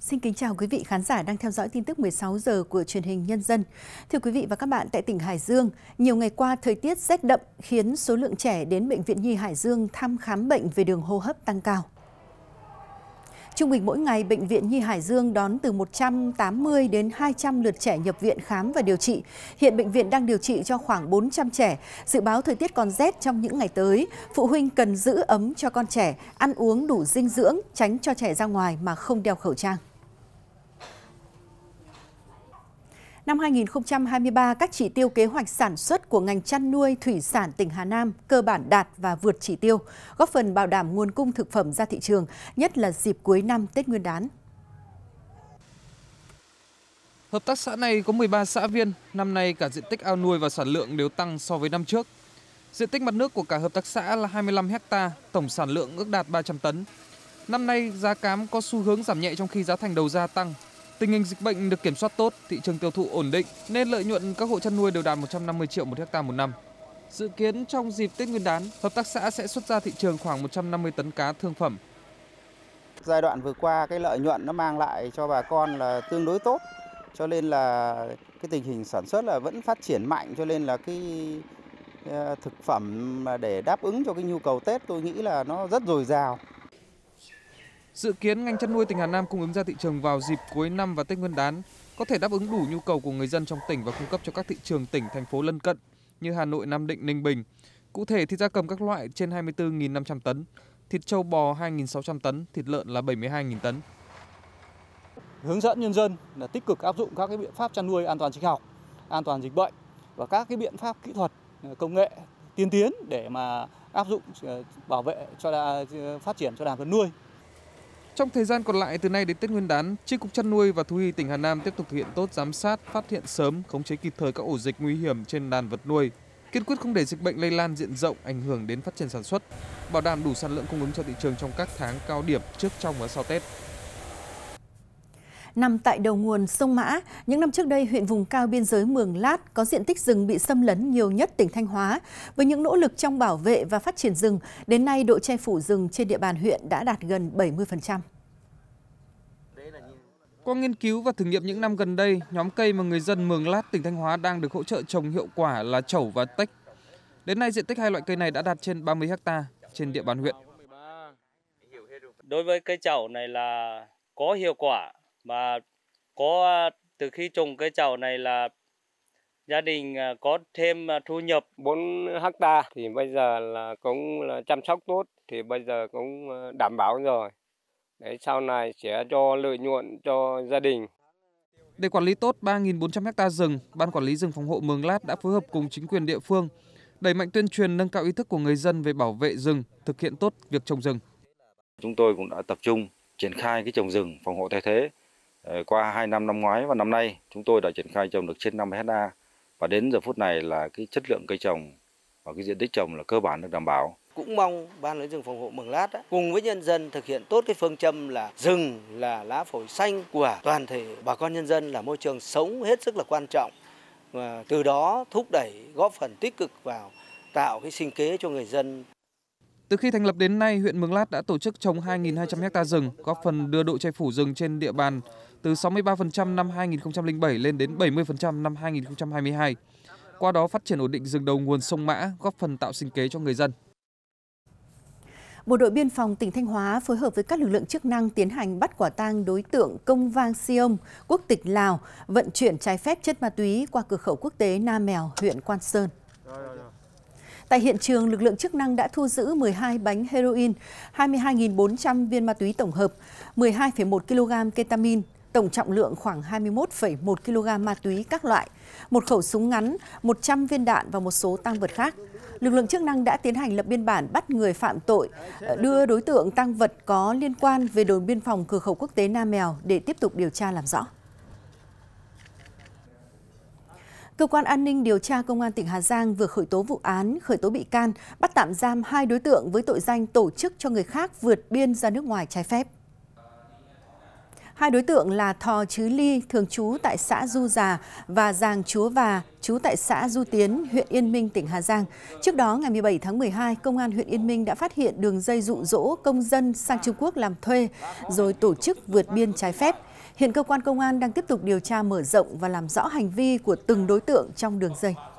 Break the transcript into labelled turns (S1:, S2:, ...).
S1: Xin kính chào quý vị khán giả đang theo dõi tin tức 16 giờ của truyền hình Nhân dân. Thưa quý vị và các bạn, tại tỉnh Hải Dương, nhiều ngày qua thời tiết rét đậm khiến số lượng trẻ đến Bệnh viện Nhi Hải Dương thăm khám bệnh về đường hô hấp tăng cao. Trung bình mỗi ngày, Bệnh viện Nhi Hải Dương đón từ 180 đến 200 lượt trẻ nhập viện khám và điều trị. Hiện bệnh viện đang điều trị cho khoảng 400 trẻ. Dự báo thời tiết còn rét trong những ngày tới. Phụ huynh cần giữ ấm cho con trẻ, ăn uống đủ dinh dưỡng, tránh cho trẻ ra ngoài mà không đeo khẩu trang. Năm 2023, các chỉ tiêu kế hoạch sản xuất của ngành chăn nuôi thủy sản tỉnh Hà Nam cơ bản đạt và vượt chỉ tiêu, góp phần bảo đảm nguồn cung thực phẩm ra thị trường, nhất là dịp cuối năm Tết Nguyên đán.
S2: Hợp tác xã này có 13 xã viên, năm nay cả diện tích ao nuôi và sản lượng đều tăng so với năm trước. Diện tích mặt nước của cả hợp tác xã là 25 ha tổng sản lượng ước đạt 300 tấn. Năm nay giá cám có xu hướng giảm nhẹ trong khi giá thành đầu ra tăng Tình hình dịch bệnh được kiểm soát tốt, thị trường tiêu thụ ổn định nên lợi nhuận các hộ chăn nuôi đều đạt 150 triệu một hecta một năm. Dự kiến trong dịp Tết Nguyên đán, hợp tác xã sẽ xuất ra thị trường khoảng 150 tấn cá thương phẩm. Giai đoạn vừa qua cái lợi nhuận nó mang lại cho bà con là tương đối tốt, cho nên là cái tình hình sản xuất là vẫn phát triển mạnh cho nên là cái ờ, thực phẩm để đáp ứng cho cái nhu cầu Tết tôi nghĩ là nó rất dồi dào. Dự kiến ngành chăn nuôi tỉnh Hà Nam cung ứng ra thị trường vào dịp cuối năm và Tết Nguyên đán có thể đáp ứng đủ nhu cầu của người dân trong tỉnh và cung cấp cho các thị trường tỉnh thành phố lân cận như Hà Nội, Nam Định, Ninh Bình. Cụ thể thịt gia cầm các loại trên 24.500 tấn, thịt trâu bò 2.600 tấn, thịt lợn là 72.000 tấn. Hướng dẫn nhân dân là tích cực áp dụng các cái biện pháp chăn nuôi an toàn sinh học, an toàn dịch bệnh và các cái biện pháp kỹ thuật ờ, công nghệ tiên tiến để mà áp dụng ờ, bảo vệ cho đà, phát triển cho đàn vật nuôi trong thời gian còn lại từ nay đến Tết Nguyên đán, Tri cục chăn nuôi và thú y tỉnh Hà Nam tiếp tục thực hiện tốt giám sát, phát hiện sớm, khống chế kịp thời các ổ dịch nguy hiểm trên đàn vật nuôi, kiên quyết không để dịch bệnh lây lan diện rộng ảnh hưởng đến phát triển sản xuất, bảo đảm đủ sản lượng cung ứng cho thị trường trong các tháng cao điểm trước trong và sau Tết.
S1: Nằm tại đầu nguồn sông Mã, những năm trước đây huyện vùng cao biên giới Mường Lát có diện tích rừng bị xâm lấn nhiều nhất tỉnh Thanh Hóa. Với những nỗ lực trong bảo vệ và phát triển rừng, đến nay độ che phủ rừng trên địa bàn huyện đã đạt gần 70%.
S2: Qua nghiên cứu và thử nghiệm những năm gần đây, nhóm cây mà người dân Mường Lát, tỉnh Thanh Hóa đang được hỗ trợ trồng hiệu quả là chẩu và tách. Đến nay, diện tích hai loại cây này đã đạt trên 30 ha trên địa bàn huyện. Đối với cây chẩu này là có hiệu quả mà có từ khi trồng cây chẩu này là gia đình à, có thêm à, thu nhập 4 ha. thì bây giờ là cũng là chăm sóc tốt thì bây giờ cũng à, đảm bảo rồi để sau này sẽ cho lợi nhuận cho gia đình. Để quản lý tốt 3.400 ha rừng, Ban Quản lý rừng phòng hộ Mường Lát đã phối hợp cùng chính quyền địa phương, đẩy mạnh tuyên truyền nâng cao ý thức của người dân về bảo vệ rừng, thực hiện tốt việc trồng rừng. Chúng tôi cũng đã tập trung triển khai cái trồng rừng phòng hộ thay thế. Ờ, qua 2 năm năm ngoái và năm nay, chúng tôi đã triển khai trồng được trên 50 ha và đến giờ phút này là cái chất lượng cây trồng và cái diện tích trồng là cơ bản được đảm bảo cũng mong ban Lãnh rừng phòng hộ Mường Lát cùng với nhân dân thực hiện tốt cái phương châm là rừng là lá phổi xanh của toàn thể bà con nhân dân là môi trường sống hết sức là quan trọng và từ đó thúc đẩy góp phần tích cực vào tạo cái sinh kế cho người dân. Từ khi thành lập đến nay, huyện Mường Lát đã tổ chức trồng 2.200 ha rừng, góp phần đưa độ che phủ rừng trên địa bàn từ 63% năm 2007 lên đến 70% năm 2022. Qua đó phát triển ổn định rừng đầu nguồn sông Mã, góp phần tạo sinh kế cho người dân.
S1: Bộ đội biên phòng tỉnh Thanh Hóa phối hợp với các lực lượng chức năng tiến hành bắt quả tang đối tượng Công Vang Siông, quốc tịch Lào, vận chuyển trái phép chất ma túy qua cửa khẩu quốc tế Nam Mèo, huyện Quan Sơn. Tại hiện trường, lực lượng chức năng đã thu giữ 12 bánh heroin, 22.400 viên ma túy tổng hợp, 12,1 kg ketamine, tổng trọng lượng khoảng 21,1 kg ma túy các loại, một khẩu súng ngắn, 100 viên đạn và một số tăng vật khác lực lượng chức năng đã tiến hành lập biên bản bắt người phạm tội, ờ, đưa đối tượng tăng vật có liên quan về đồn biên phòng cửa khẩu quốc tế Nam Mèo để tiếp tục điều tra làm rõ. Cơ quan an ninh điều tra Công an tỉnh Hà Giang vừa khởi tố vụ án, khởi tố bị can, bắt tạm giam hai đối tượng với tội danh tổ chức cho người khác vượt biên ra nước ngoài trái phép. Hai đối tượng là Thò Chứ Ly, thường trú tại xã Du Già và Giàng Chúa Và, trú tại xã Du Tiến, huyện Yên Minh, tỉnh Hà Giang. Trước đó, ngày 17 tháng 12, Công an huyện Yên Minh đã phát hiện đường dây dụ dỗ công dân sang Trung Quốc làm thuê, rồi tổ chức vượt biên trái phép. Hiện cơ quan công an đang tiếp tục điều tra mở rộng và làm rõ hành vi của từng đối tượng trong đường dây.